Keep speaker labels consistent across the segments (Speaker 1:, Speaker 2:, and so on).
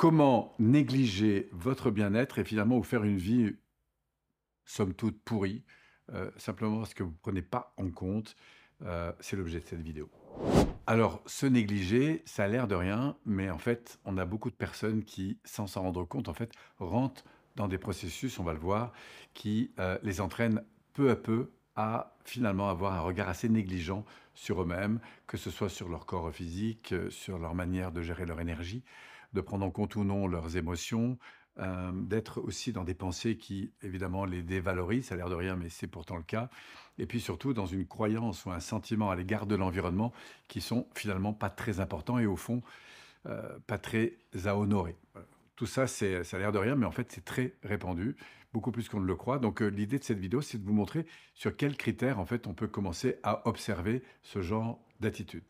Speaker 1: Comment négliger votre bien-être et finalement vous faire une vie, somme toute, pourrie, euh, simplement parce que vous ne prenez pas en compte euh, C'est l'objet de cette vidéo. Alors, se négliger, ça a l'air de rien, mais en fait, on a beaucoup de personnes qui, sans s'en rendre compte, en fait, rentrent dans des processus, on va le voir, qui euh, les entraînent peu à peu à finalement avoir un regard assez négligent sur eux-mêmes, que ce soit sur leur corps physique, euh, sur leur manière de gérer leur énergie, de prendre en compte ou non leurs émotions, euh, d'être aussi dans des pensées qui, évidemment, les dévalorisent, ça a l'air de rien, mais c'est pourtant le cas, et puis surtout dans une croyance ou un sentiment à l'égard de l'environnement qui sont finalement pas très importants et au fond, euh, pas très à honorer. Tout ça, ça a l'air de rien, mais en fait, c'est très répandu beaucoup plus qu'on ne le croit. Donc, euh, l'idée de cette vidéo, c'est de vous montrer sur quels critères, en fait, on peut commencer à observer ce genre d'attitude.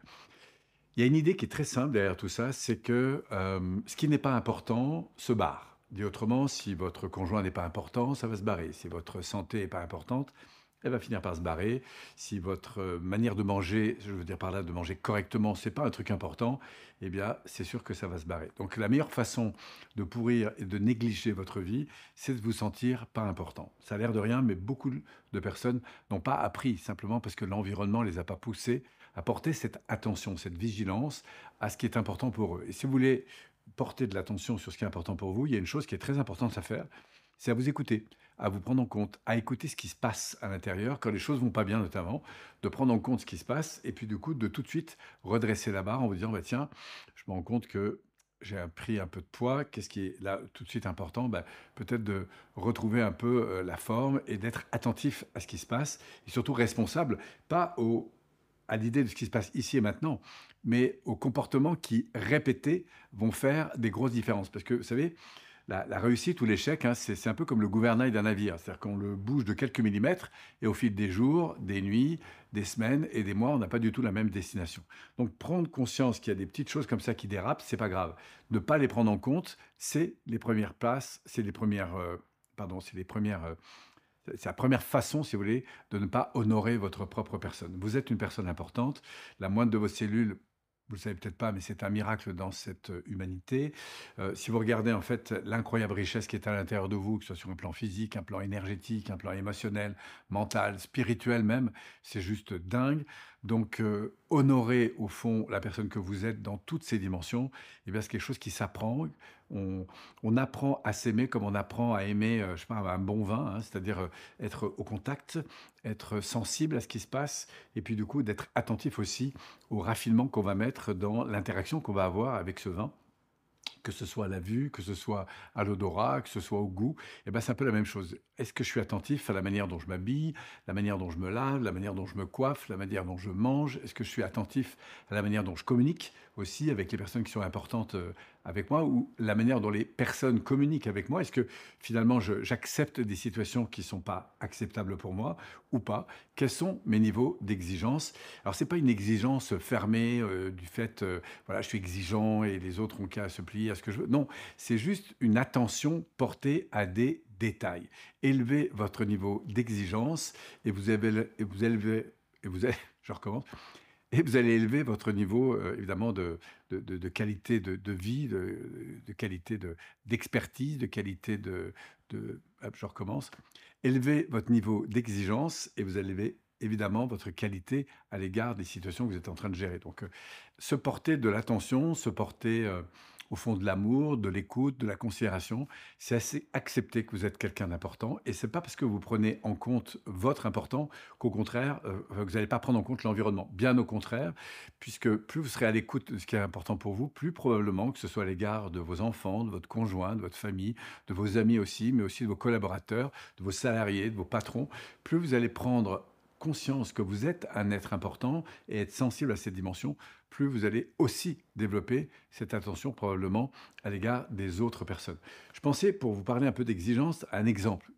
Speaker 1: Il y a une idée qui est très simple derrière tout ça, c'est que euh, ce qui n'est pas important se barre. Dit autrement, si votre conjoint n'est pas important, ça va se barrer. Si votre santé n'est pas importante, elle va finir par se barrer. Si votre euh, manière de manger, je veux dire par là de manger correctement, c'est pas un truc important, eh bien c'est sûr que ça va se barrer. Donc la meilleure façon de pourrir et de négliger votre vie, c'est de vous sentir pas important. Ça a l'air de rien, mais beaucoup de personnes n'ont pas appris simplement parce que l'environnement les a pas poussés à porter cette attention, cette vigilance à ce qui est important pour eux. Et si vous voulez porter de l'attention sur ce qui est important pour vous, il y a une chose qui est très importante à faire, c'est à vous écouter à vous prendre en compte, à écouter ce qui se passe à l'intérieur, quand les choses vont pas bien notamment, de prendre en compte ce qui se passe, et puis du coup de tout de suite redresser la barre en vous disant, bah, tiens, je me rends compte que j'ai pris un peu de poids, qu'est-ce qui est là tout de suite important bah, Peut-être de retrouver un peu euh, la forme et d'être attentif à ce qui se passe, et surtout responsable, pas au, à l'idée de ce qui se passe ici et maintenant, mais aux comportements qui, répétés, vont faire des grosses différences. Parce que, vous savez, la, réussite ou l'échec, hein, c'est un peu comme le gouvernail d'un navire. C'est-à-dire qu'on le bouge de quelques millimètres et au fil des jours, des nuits, des semaines et des mois, on n'a pas du tout la même destination. Donc prendre conscience qu'il y a des petites choses comme ça qui dérapent, c'est pas grave. Ne pas les prendre en compte, c'est les premières places, c'est les premières, euh, pardon, c'est les euh, c'est la première façon, si vous voulez, de ne pas honorer votre propre personne. Vous êtes une personne importante. La moindre de vos cellules vous le savez peut-être pas, mais c'est un miracle dans cette euh, humanité. Euh, si vous regardez en fait l'incroyable richesse qui est à l'intérieur de vous, que ce soit sur un plan physique, un plan énergétique, un plan émotionnel, mental, spirituel même, c'est juste dingue. Donc, euh, honorer au fond la personne que vous êtes dans toutes ses dimensions, eh bien, c'est quelque chose qui s'apprend. On, apprend à s'aimer comme on apprend à aimer, euh, je un bon vin, hein, c'est-à-dire euh, être au contact, être sensible à ce qui se passe, et puis du coup d'être attentif aussi au raffinement qu'on va mettre dans l'interaction qu'on va avoir avec ce vin que ce soit à la vue, que ce soit à l'odorat, que ce soit au goût, eh ben, c'est un peu la même chose. Est-ce que je suis attentif à la manière dont je m'habille, la manière dont je me lave, la manière dont je me coiffe, la manière dont je mange Est-ce que je suis attentif à la manière dont je communique aussi avec les personnes qui sont importantes euh, avec moi ou la manière dont les personnes communiquent avec moi Est-ce que finalement j'accepte des situations qui ne sont pas acceptables pour moi ou pas Quels sont mes niveaux d'exigence Alors, ce n'est pas une exigence fermée euh, du fait, euh, voilà, je suis exigeant et les autres ont qu'à se plier ce que je veux. Non, c'est juste une attention portée à des détails. Élevez votre niveau d'exigence et vous vous et vous je recommence, et vous allez élever votre niveau, euh, évidemment, de, de, qualité de, vie, de, qualité d'expertise, de qualité de... de je recommence. Élevez votre niveau d'exigence et vous allez élever, évidemment, votre qualité à l'égard des situations que vous êtes en train de gérer. Donc, euh, se porter de l'attention, se porter... Euh, au fond de l'amour, de l'écoute, de la considération. C'est assez accepter que vous êtes quelqu'un d'important et c'est pas parce que vous prenez en compte votre important qu'au contraire euh, vous n'allez pas prendre en compte l'environnement. Bien au contraire, puisque plus vous serez à l'écoute de ce qui est important pour vous, plus probablement que ce soit à l'égard de vos enfants, de votre conjoint, de votre famille, de vos amis aussi, mais aussi de vos collaborateurs, de vos salariés, de vos patrons, plus vous allez prendre conscience que vous êtes un être important et être sensible à cette dimension, plus vous allez aussi développer cette attention probablement à l'égard des autres personnes. Je pensais, pour vous parler un peu d'exigence, un exemple.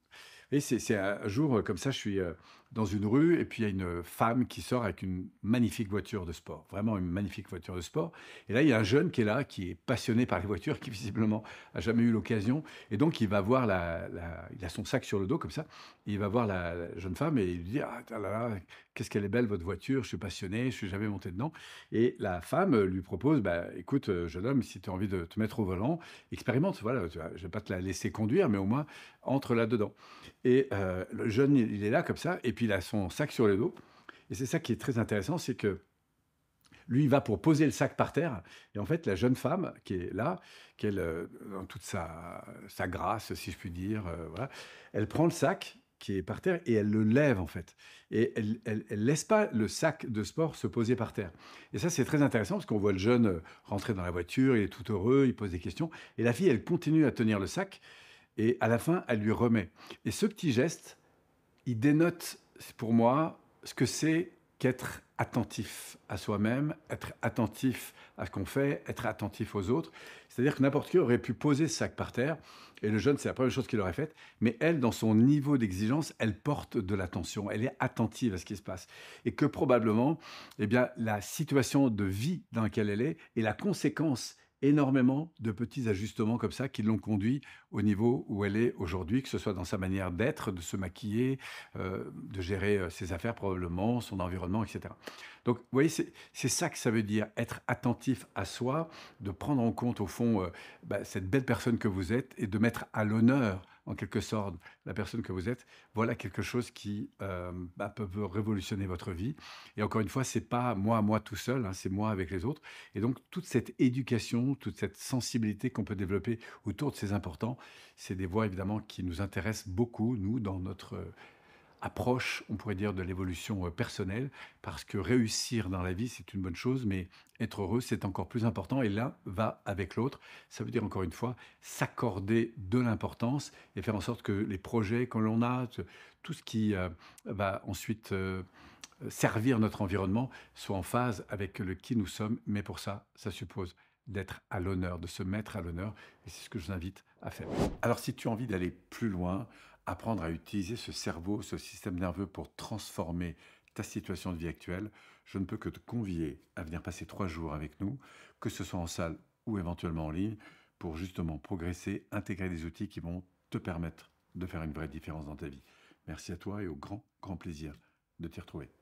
Speaker 1: Et c'est un jour euh, comme ça, je suis euh, dans une rue et puis il y a une femme qui sort avec une magnifique voiture de sport, vraiment une magnifique voiture de sport. Et là, il y a un jeune qui est là, qui est passionné par les voitures, qui visiblement a jamais eu l'occasion. Et donc, il va voir la, il a son sac sur le dos comme ça, il va voir la, jeune femme et il lui dit ah là là, qu'est-ce qu'elle est belle votre voiture, je suis passionné, je suis jamais monté dedans. Et la femme lui propose bah écoute euh, jeune homme, si tu as envie de te mettre au volant, expérimente, voilà, je vais pas te la laisser conduire, mais au moins entre là dedans. Et euh, le jeune il est là comme ça et puis il a son sac sur le dos. Et c'est ça qui est très intéressant, c'est que lui, il va pour poser le sac par terre. Et en fait, la jeune femme qui est là, qui est euh, dans toute sa, sa, grâce, si je puis dire, euh, voilà, elle prend le sac qui est par terre et elle le lève en fait. Et elle, elle, elle laisse pas le sac de sport se poser par terre. Et ça c'est très intéressant parce qu'on voit le jeune euh, rentrer dans la voiture, il est tout heureux, il pose des questions. Et la fille elle continue à tenir le sac et à la fin elle lui remet. Et ce petit geste, il dénote pour moi ce que c'est qu'être attentif à soi-même, être attentif à ce qu'on fait, être attentif aux autres. C'est-à-dire que n'importe qui aurait pu poser ce sac par terre, et le jeune, c'est la première chose qu'il aurait faite, mais elle, dans son niveau d'exigence, elle porte de l'attention, elle est attentive à ce qui se passe. Et que probablement, eh bien, la situation de vie dans laquelle elle est et la conséquence énormément de petits ajustements comme ça qui l'ont conduit au niveau où elle est aujourd'hui, que ce soit dans sa manière d'être, de se maquiller, euh, de gérer euh, ses affaires probablement, son environnement, etc. Donc, vous voyez, c'est ça que ça veut dire, être attentif à soi, de prendre en compte au fond euh, bah, cette belle personne que vous êtes et de mettre à l'honneur en quelque sorte la personne que vous êtes, voilà quelque chose qui euh, bah, peut, révolutionner votre vie. Et encore une fois, c'est pas moi moi tout seul, hein, c'est moi avec les autres. Et donc toute cette éducation, toute cette sensibilité qu'on peut développer autour de ces importants, c'est des voies évidemment qui nous intéressent beaucoup, nous, dans notre approche, on pourrait dire, de l'évolution euh, personnelle, parce que réussir dans la vie, c'est une bonne chose, mais être heureux, c'est encore plus important, et l'un va avec l'autre. Ça veut dire, encore une fois, s'accorder de l'importance et faire en sorte que les projets que l'on a, tout ce qui euh, va ensuite euh, servir notre environnement, soit en phase avec le qui nous sommes, mais pour ça, ça suppose d'être à l'honneur, de se mettre à l'honneur, et c'est ce que je vous invite à faire. Alors si tu as envie d'aller plus loin, apprendre à utiliser ce cerveau, ce système nerveux pour transformer ta situation de vie actuelle, je ne peux que te convier à venir passer trois jours avec nous, que ce soit en salle ou éventuellement en ligne, pour justement progresser, intégrer des outils qui vont te permettre de faire une vraie différence dans ta vie. Merci à toi et au grand, grand plaisir de t'y retrouver.